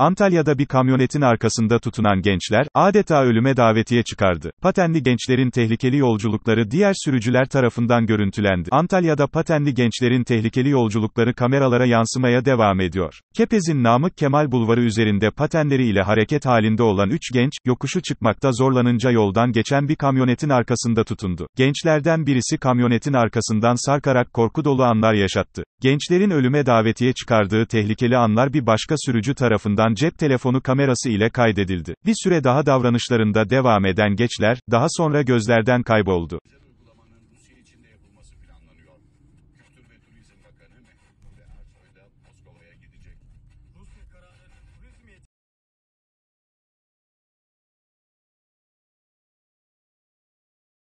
Antalya'da bir kamyonetin arkasında tutunan gençler, adeta ölüme davetiye çıkardı. Patenli gençlerin tehlikeli yolculukları diğer sürücüler tarafından görüntülendi. Antalya'da patenli gençlerin tehlikeli yolculukları kameralara yansımaya devam ediyor. Kepez'in Namık Kemal Bulvarı üzerinde patenleri ile hareket halinde olan 3 genç, yokuşu çıkmakta zorlanınca yoldan geçen bir kamyonetin arkasında tutundu. Gençlerden birisi kamyonetin arkasından sarkarak korku dolu anlar yaşattı. Gençlerin ölüme davetiye çıkardığı tehlikeli anlar bir başka sürücü tarafından kullanılan cep telefonu kamerası ile kaydedildi. Bir süre daha davranışlarında devam eden geçler, daha sonra gözlerden kayboldu.